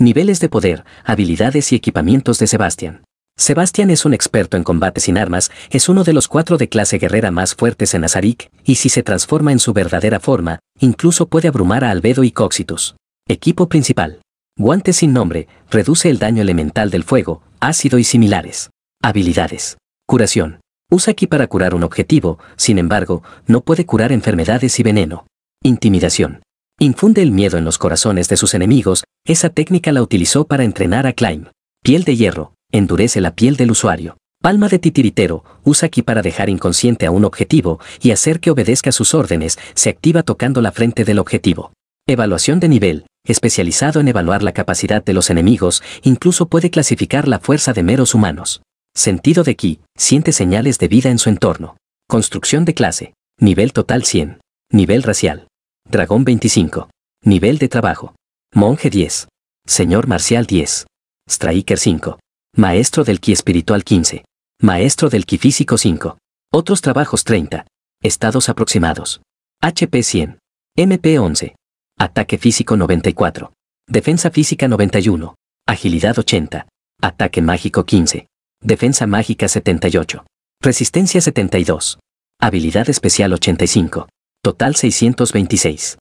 Niveles de poder, habilidades y equipamientos de SEBASTIAN SEBASTIAN es un experto en combate sin armas, es uno de los cuatro de clase guerrera más fuertes en Azarik, y si se transforma en su verdadera forma, incluso puede abrumar a Albedo y Coxitus. Equipo principal. Guante sin nombre, reduce el daño elemental del fuego, ácido y similares. Habilidades. Curación. Usa aquí para curar un objetivo, sin embargo, no puede curar enfermedades y veneno. Intimidación infunde el miedo en los corazones de sus enemigos, esa técnica la utilizó para entrenar a Klein. Piel de hierro, endurece la piel del usuario. Palma de titiritero, usa aquí para dejar inconsciente a un objetivo y hacer que obedezca sus órdenes, se activa tocando la frente del objetivo. Evaluación de nivel, especializado en evaluar la capacidad de los enemigos, incluso puede clasificar la fuerza de meros humanos. Sentido de ki, siente señales de vida en su entorno. Construcción de clase, nivel total 100. Nivel racial, Dragón 25. Nivel de trabajo. Monje 10. Señor Marcial 10. Striker 5. Maestro del Ki Espiritual 15. Maestro del Ki Físico 5. Otros trabajos 30. Estados aproximados. HP 100. MP 11. Ataque físico 94. Defensa física 91. Agilidad 80. Ataque mágico 15. Defensa mágica 78. Resistencia 72. Habilidad especial 85. Total 626.